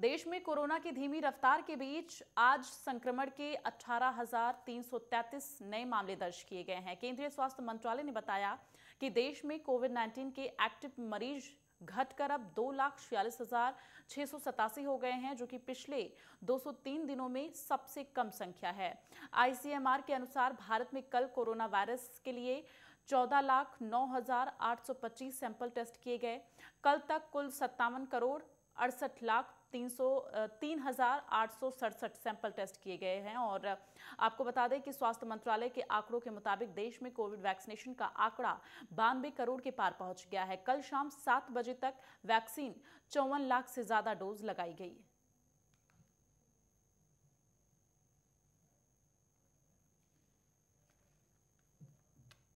देश में कोरोना की धीमी रफ्तार के बीच आज संक्रमण के 18,333 नए मामले दर्ज किए गए हैं केंद्रीय स्वास्थ्य मंत्रालय ने बताया कि देश में कोविड 19 के एक्टिव मरीज घटकर अब दो लाख छियालीस हजार सौ सतासी हो गए हैं जो कि पिछले 203 दिनों में सबसे कम संख्या है आईसीएमआर के अनुसार भारत में कल कोरोना वायरस के लिए चौदह लाख नौ हजार आठ सौ पच्चीस सैंपल टेस्ट किए गए कल तक कुल सत्तावन करोड़ अड़सठ लाख तीन सौ तीन हज़ार आठ सौ सड़सठ सैंपल टेस्ट किए गए हैं और आपको बता दें कि स्वास्थ्य मंत्रालय के आंकड़ों के मुताबिक देश में कोविड वैक्सीनेशन का आंकड़ा बानवे करोड़ के पार पहुंच गया है कल शाम सात बजे तक वैक्सीन चौवन लाख से ज़्यादा डोज लगाई गई